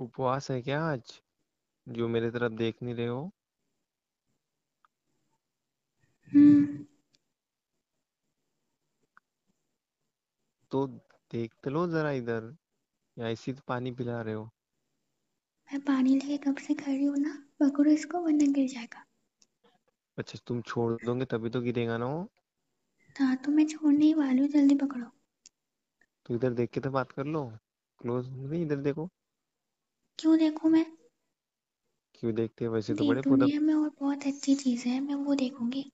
उपवास है क्या आज जो मेरे तरफ देख नहीं रहे हो तो देख लो जरा इधर या इसी तो पानी पिला रहे हो मैं पानी लेके कब से खड़ी हूँ ना पकड़ो इसको वरना गिर जाएगा अच्छा तुम छोड़ दोगे तभी तो गिरेगा ना वो हाँ तो मैं छोड़ने ही वाली हूँ जल्दी पकड़ो तो इधर देख के तो बात कर लो क्लोज नहीं इधर देखो क्यों देखूं मैं क्यों देखते हैं वैसे तो बड़े दुनिया में और बहुत अच्छी चीजें हैं मैं वो देखूंगी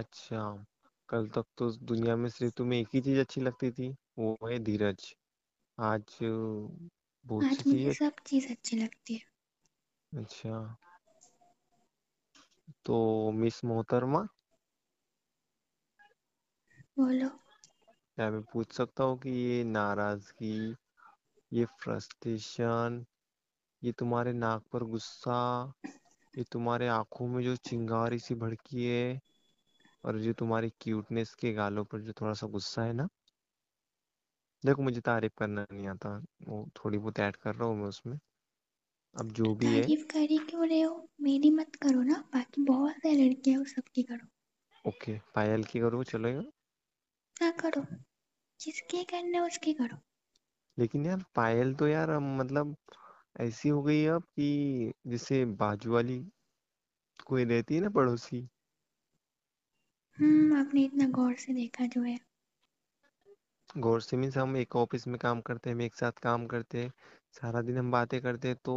अच्छा कल तक तो दुनिया में सिर्फ तुम्हें एक ही चीज अच्छी लगती थी वो है धीरज आज अ, बहुत सी आज मुझे चीजें सब चीज अच्छी लगती है अच्छा तो मिस मोहतरमा बोलो क्या मैं पूछ सकता हूँ कि ये नाराजगी ये फ्रस्ट्रेशन ये तुम्हारे नाक पर गुस्सा ये तुम्हारे आंखों में जो चिंगारी सी भड़की है और जो तुम्हारी क्यूटनेस के गालों पर जो थोड़ा सा गुस्सा है ना देखो मुझे तारीफ करना नहीं आता वो थोड़ी बहुत ऐड कर रहा हूँ मैं उसमें अब जो भी है तारीफ कर करी क्यों रहे हो मेरी मत करो ना बाकी बहुत सारे लड़के हैं सबकी करो ओके पायल की करो चलेगा ना हाँ, करो जिसके करने उसके करो लेकिन यार पायल तो यार मतलब ऐसी हो गई है अब कि जैसे बाजू वाली कोई रहती है ना पड़ोसी हम्म आपने इतना गौर से देखा जो है गौर से मीन्स हम एक ऑफिस में काम करते हैं हम एक साथ काम करते हैं सारा दिन हम बातें करते हैं तो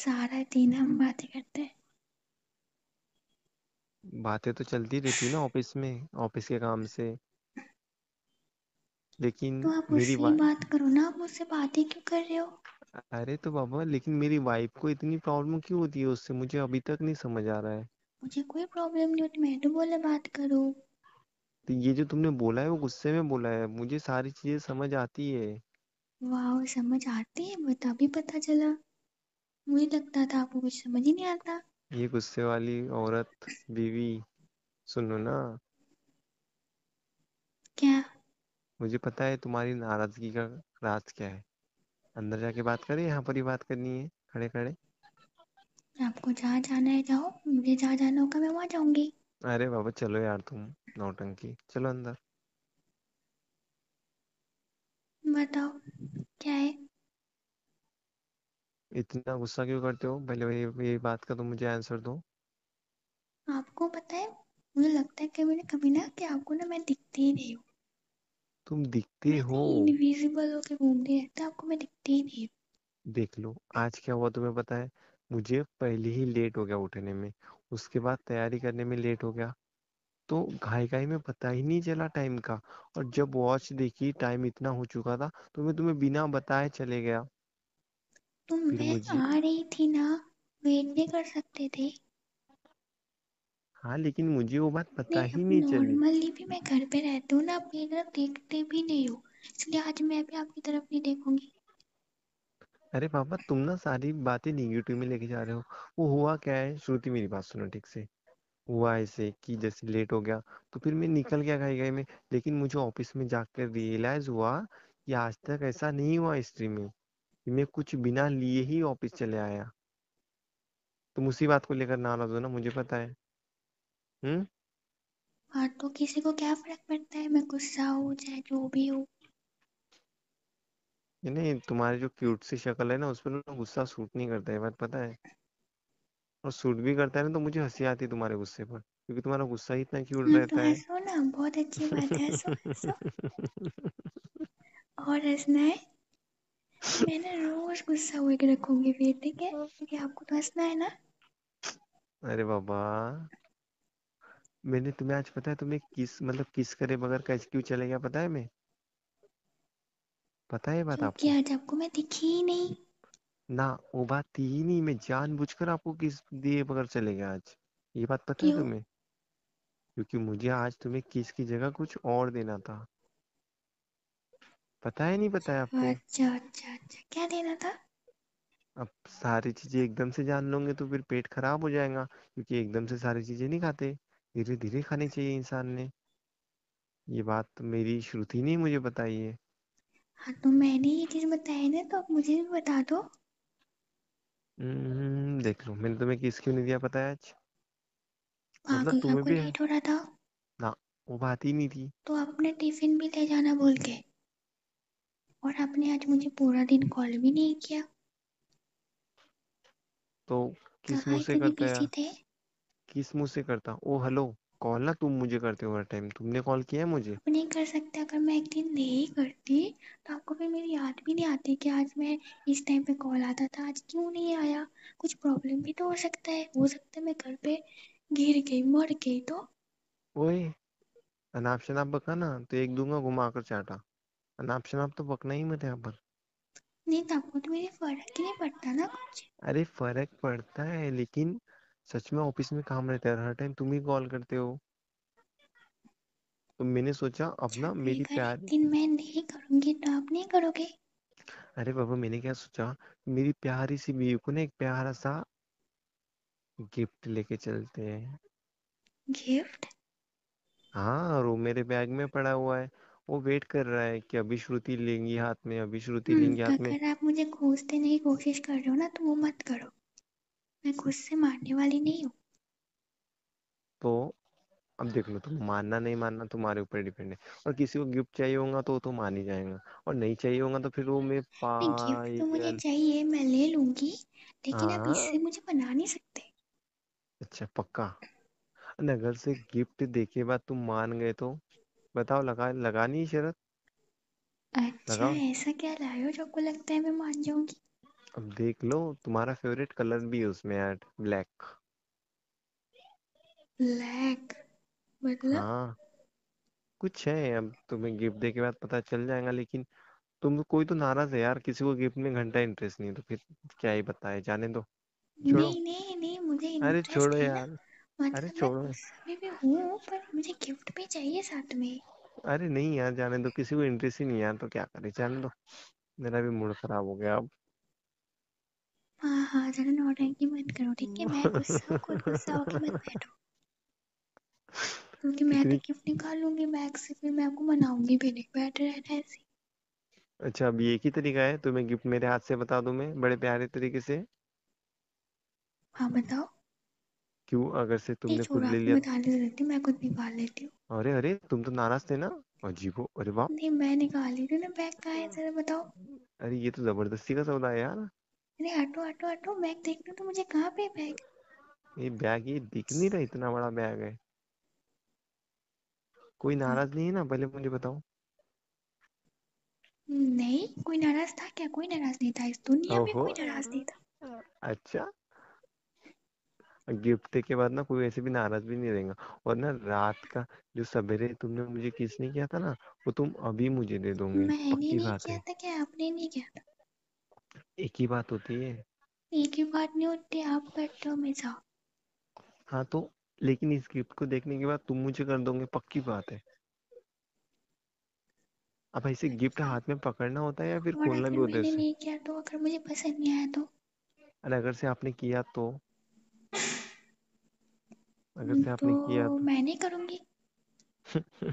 सारा दिन हम बातें करते हैं बातें तो चलती रहती है ना ऑफिस में ऑफिस के काम से लेकिन तो आप मेरी उससे बात करो ना आप मुझसे बात ही क्यों कर रहे हो अरे तो बाबा लेकिन मेरी वाइफ को इतनी प्रॉब्लम क्यों होती है उससे मुझे अभी तक नहीं समझ आ रहा है मुझे कोई प्रॉब्लम नहीं होती मैं तो बोले बात करो तो ये जो तुमने बोला है वो गुस्से में बोला है मुझे सारी चीजें समझ आती है वाह समझ आती है मैं तभी पता चला मुझे लगता था आपको कुछ समझ ही नहीं आता ये गुस्से वाली औरत बीवी सुनो ना क्या मुझे पता है तुम्हारी नाराजगी का राज क्या है अंदर जाके बात करें यहाँ पर ही बात करनी है खड़े खड़े आपको जहाँ जाना है जाओ मुझे जहाँ जाना होगा मैं वहाँ जाऊंगी अरे बाबा चलो यार तुम नौटंकी चलो अंदर बताओ क्या है इतना गुस्सा क्यों करते हो पहले ये, ये बात का तो मुझे आंसर दो आपको पता है मुझे लगता है कि मैंने कभी ना कि आपको ना मैं दिखती ही नहीं हूँ तुम दिखते हो इनविजिबल तो होके घूमते रहते आपको मैं दिखती ही नहीं देख लो आज क्या हुआ तुम्हें पता है मुझे पहले ही लेट हो गया उठने में उसके बाद तैयारी करने में लेट हो गया तो घाई घाई में पता ही नहीं चला टाइम का और जब वॉच देखी टाइम इतना हो चुका था तो मैं तुम्हें बिना बताए चले गया तुम फिर मैं मुझे आ रही थी ना वेट नहीं कर सकते थे हाँ लेकिन मुझे वो बात पता ही नहीं चली नॉर्मली भी मैं घर पे रहती हूँ ना अपनी तरफ देखते भी नहीं हो इसलिए आज मैं भी आपकी तरफ नहीं देखूंगी अरे पापा तुम ना सारी बातें निगेटिव में लेके जा रहे हो वो हुआ क्या है श्रुति मेरी बात सुनो ठीक से हुआ ऐसे कि जैसे लेट हो गया तो फिर मैं निकल गया घाई घाई में लेकिन मुझे ऑफिस में जाकर रियलाइज हुआ कि आज तक ऐसा नहीं हुआ हिस्ट्री में कि मैं कुछ बिना लिए ही ऑफिस चले आया तुम उसी बात को लेकर नाराज हो ना मुझे पता है हाँ तो किसी को क्या फर्क पड़ता है मैं गुस्सा हूँ चाहे जो भी हो नहीं तुम्हारी जो क्यूट सी शक्ल है ना उस पर ना गुस्सा सूट नहीं करता है बात पता है और सूट भी करता है ना तो मुझे हंसी आती है तुम्हारे गुस्से पर क्योंकि तुम्हारा गुस्सा ही इतना क्यूट हाँ, तो रहता है हंसो ना बहुत अच्छी बात है हंसो हंसो और हंसना है मैंने रोज गुस्सा हुए के रखूंगी फिर ठीक है क्योंकि आपको तो हंसना है ना अरे बाबा मैंने तुम्हें आज पता है तुम्हें किस मतलब किस करे बगैर कैसे क्यों चले गया पता है मैं पता है बात आपको आज आपको मैं दिखी ही नहीं ना वो बात थी ही नहीं मैं जानबूझकर आपको किस दिए बगैर चले गया आज ये बात पता है तुम्हें क्योंकि मुझे आज तुम्हें किस की जगह कुछ और देना था पता है नहीं पता है आपको अच्छा अच्छा अच्छा क्या देना था अब सारी चीजें एकदम से जान लोगे तो फिर पेट खराब हो जाएगा क्योंकि एकदम से सारी चीजें नहीं खाते धीरे धीरे खानी चाहिए इंसान ने ये बात तो मेरी श्रुति ने मुझे बताई है हाँ तो मैंने ये चीज बताया ना तो आप मुझे भी बता दो हम्म, देख लो मैंने तुम्हें किस क्यों नहीं दिया पता है आज मतलब तुम्हें भी लेट हो रहा था ना वो बात ही नहीं थी तो आपने टिफिन भी ले जाना बोल के और आपने आज मुझे पूरा दिन कॉल भी नहीं किया तो किस मुंह से करता है किस मुंह से करता ओ हेलो कॉल ना तुम मुझे करते हो हर टाइम तुमने कॉल किया है मुझे नहीं कर सकते अगर मैं एक दिन नहीं करती तो आपको फिर मेरी याद भी नहीं आती कि आज मैं इस टाइम पे कॉल आता था आज क्यों नहीं आया कुछ प्रॉब्लम भी तो हो सकता है हो सकता है मैं घर पे गिर गई मर गई तो ओए अनाप शनाप बका ना तो एक दूंगा घुमा कर चाटा अनाप शनाप तो बकना ही मत यहाँ पर नहीं तो आपको तो मेरे फर्क ही नहीं पड़ता ना कुछ अरे फर्क पड़ता है लेकिन सच में ऑफिस में काम रहता है हर टाइम तुम ही कॉल करते हो तो मैंने सोचा अपना मेरी प्यार दिन मैं नहीं करूंगी तो आप नहीं करोगे अरे बाबा मैंने क्या सोचा मेरी प्यारी सी बीवी को ना एक प्यारा सा गिफ्ट लेके चलते हैं गिफ्ट हाँ और वो मेरे बैग में पड़ा हुआ है वो वेट कर रहा है कि अभी श्रुति लेंगी हाथ में अभी श्रुति हम्म, लेंगी हाथ में अगर आप मुझे खोजते नहीं कोशिश कर रहे हो ना तो वो मत करो मैं खुद से मारने वाली नहीं हूँ तो अब देख लो तुम मानना नहीं मानना तुम्हारे ऊपर डिपेंड है और किसी को गिफ्ट चाहिए होगा तो तो मान ही जाएगा और नहीं चाहिए होगा तो फिर वो मैं पाई तो मुझे चाहिए मैं ले लूंगी लेकिन आप हाँ। इससे मुझे बना नहीं सकते अच्छा पक्का अन अगर से गिफ्ट देखे बाद तुम मान गए तो बताओ लगा लगानी शरत शर्त अच्छा ऐसा क्या लाए हो जो आपको लगता है मैं मान जाऊंगी अब देख लो तुम्हारा फेवरेट कलर भी उसमें ऐड ब्लैक ब्लैक मतलब हाँ कुछ है अब तुम्हें गिफ्ट दे के बाद पता चल जाएगा लेकिन तुम कोई तो नाराज है यार किसी को गिफ्ट में घंटा इंटरेस्ट नहीं तो फिर क्या ही बताए जाने दो छोड़ो नहीं नहीं नहीं मुझे अरे छोड़ो यार मतलब अरे छोड़ो मैं भी हूँ पर मुझे गिफ्ट भी चाहिए साथ में अरे नहीं यार जाने दो किसी को इंटरेस्ट ही नहीं यार तो क्या करे जाने दो मेरा भी मूड खराब हो गया अब हाँ हाँ जरा नौटंकी मत करो ठीक है मैं गुस्सा को गुस्सा होके मत बैठो क्योंकि मैं तो गिफ्ट निकाल लूंगी बैग से फिर मैं आपको मनाऊंगी भी नहीं बैठ रहना ऐसे अच्छा अब ये एक ही तरीका है तुम्हें गिफ्ट मेरे हाथ से बता दूं मैं बड़े प्यारे तरीके से हाँ बताओ क्यों अगर से तुमने खुद ले लिया बता नहीं सकती मैं खुद निकाल लेती हूँ अरे अरे तुम तो नाराज थे ना अजीब हो अरे वाह नहीं मैं निकाल ली थी ना बैग कहाँ है जरा बताओ अरे ये तो जबरदस्ती का सौदा है यार अरे हटो हटो हटो बैग देखना तो मुझे कहाँ पे बैग ये बैग ये दिख नहीं रहा इतना बड़ा बैग है कोई हम्म। नाराज नहीं है ना पहले मुझे बताओ नहीं कोई नाराज था क्या कोई नाराज नहीं था इस दुनिया में कोई नाराज नहीं था अच्छा गिफ्ट के बाद ना कोई ऐसे भी नाराज भी नहीं रहेगा और ना रात का जो सवेरे तुमने मुझे किस नहीं किया था ना वो तुम अभी मुझे दे दोगे मैंने नहीं किया था क्या आपने नहीं किया था एक ही बात होती है एक ही बात नहीं होती आप बैठो हो जाओ हाँ तो लेकिन इस गिफ्ट को देखने के बाद तुम मुझे कर दोगे पक्की बात है अब ऐसे गिफ्ट तो हाथ में पकड़ना होता है या फिर खोलना भी होता है नहीं किया तो अगर मुझे पसंद नहीं आया तो अरे अगर से आपने किया तो अगर से आपने तो किया तो मैं नहीं करूंगी तो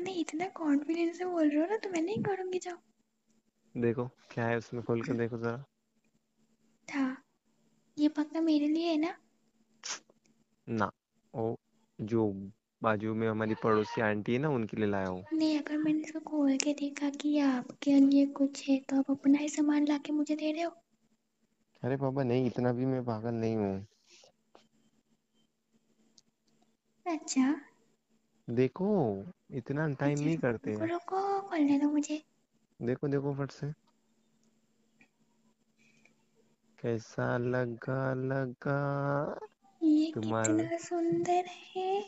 नहीं इतना कॉन्फिडेंस से बोल रहे हो ना तो मैं नहीं करूंगी जाओ देखो क्या है उसमें खोल कर देखो जरा था ये पंखा मेरे लिए है ना ना ओ जो बाजू में हमारी पड़ोसी आंटी है ना उनके लिए लाया हूँ नहीं अगर मैंने इसको खोल के देखा कि आपके लिए कुछ है तो आप अपना ही सामान ला के मुझे दे रहे हो अरे पापा नहीं इतना भी मैं पागल नहीं हूँ अच्छा देखो इतना टाइम नहीं करते रुको खोलने दो मुझे देखो देखो फट से कैसा लगा लगा ये तुम्हारा कितना सुंदर है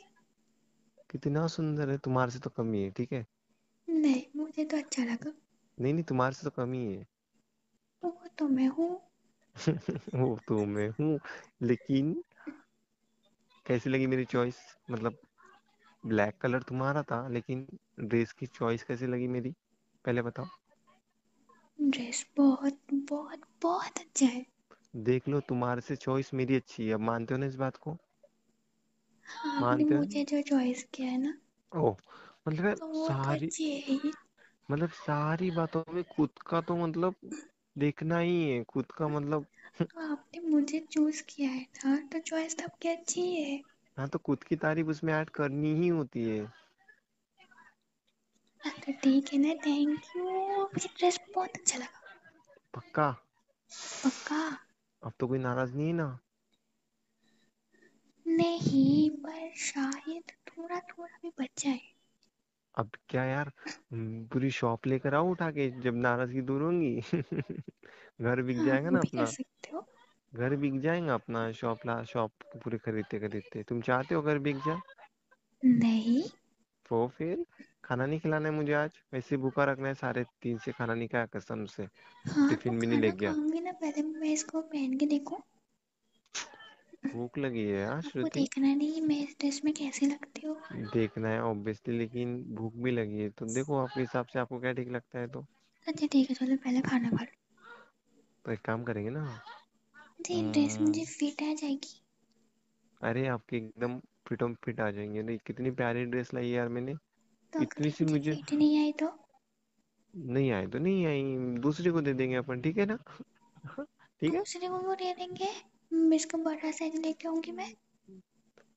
कितना सुंदर है तुम्हारे से तो कमी है ठीक है नहीं मुझे तो अच्छा लगा नहीं नहीं तुम्हारे से तो कमी है तो वो तो मैं हूँ वो तो मैं हूँ लेकिन कैसी लगी मेरी चॉइस मतलब ब्लैक कलर तुम्हारा था लेकिन ड्रेस की चॉइस कैसी लगी मेरी पहले बताओ ड्रेस बहुत बहुत बहुत अच्छा है देख लो तुम्हारे से चॉइस मेरी अच्छी है मानते हो ना इस बात को हाँ, मानते मुझे जो चॉइस किया है ना ओ मतलब तो, तो सारी मतलब सारी बातों में खुद का तो मतलब देखना ही है खुद का मतलब तो आपने मुझे चूज किया है ना हाँ, तो चॉइस तो आपकी अच्छी है हाँ तो खुद की तारीफ उसमें ऐड करनी ही होती है हाँ तो ठीक है ना थैंक यू मुझे ड्रेस बहुत अच्छा लगा पक्का पक्का अब तो कोई नाराज नहीं है ना नहीं पर शायद थोड़ा थोड़ा भी बच जाए अब क्या यार पूरी शॉप लेकर आओ उठा के जब नाराजगी दूर होंगी घर बिक हाँ, जाएगा ना अपना घर बिक जाएगा अपना शॉप ला शॉप पूरे खरीदते खरीदते तुम चाहते हो घर बिक जाए नहीं तो फिर खाना नहीं खिलाना है मुझे आज वैसे भूखा रखना है सारे तीन से खाना नहीं खाया कसम से हाँ, टिफिन तो भी नहीं ले गया ना पहले मैं इसको पहन के देखूं भूख लगी है यार श्रुति देखना नहीं मैं इस ड्रेस में कैसे लगती हूँ देखना है ऑब्वियसली लेकिन भूख भी लगी है तो देखो आपके हिसाब से आपको क्या ठीक लगता है तो अच्छा ठीक है चलो पहले खाना खा तो एक काम करेंगे ना जी ड्रेस हम्म। मुझे फिट आ जाएगी अरे आपके एकदम फिट फिट आ जाएंगे नहीं कितनी प्यारी ड्रेस लाई है यार मैंने तो इतनी सी मुझे नहीं आई तो नहीं आई तो नहीं आई दूसरे को दे देंगे अपन ठीक है ना ठीक है दूसरे को दे देंगे इसका बड़ा साइज लेके आऊंगी मैं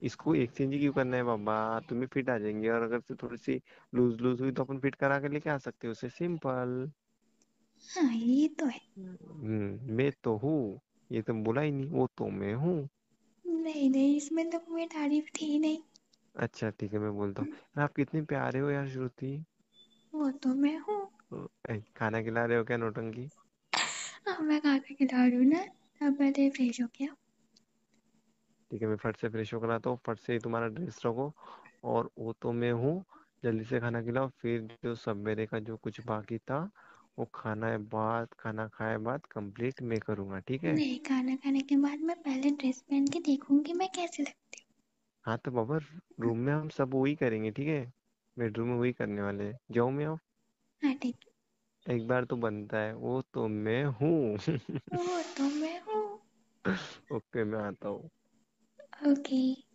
इसको एक्सचेंज क्यों करना है बाबा तुम्हें फिट आ जाएंगे और अगर से थोड़ी सी लूज लूज हुई तो अपन फिट करा के लेके आ सकते हो उसे सिंपल हाँ ये तो है हम्म, मैं तो हूँ ये तुम बोला ही नहीं वो तो मैं हूँ नहीं नहीं इसमें तो कोई तारीफ थी नहीं अच्छा ठीक है मैं बोलता हूँ हम्म। आप कितने प्यारे हो यार श्रुति वो तो मैं हूँ खाना खिला रहे हो क्या नौटंकी हाँ मैं खा के खिला रही हूँ ना अब पहले फ्रेश हो गया ठीक है मैं फट से फ्रेश होकर आता हूँ फट से ही तुम्हारा ड्रेस रखो और वो तो मैं हूँ जल्दी से खाना खिलाओ फिर जो सवेरे का जो कुछ बाकी था वो खाना है बाद खाना खाए बाद कंप्लीट मैं करूँगा ठीक है नहीं खाना खाने के बाद मैं पहले ड्रेस पहन के देखूंगी मैं कैसे लगती हूँ हाँ तो बाबा रूम में हम सब वही करेंगे ठीक है बेडरूम में वही करने वाले जाओ मैं आओ हाँ ठीक एक बार तो बनता है वो तो मैं हूँ वो तो मैं हूँ ओके मैं आता हूँ ओके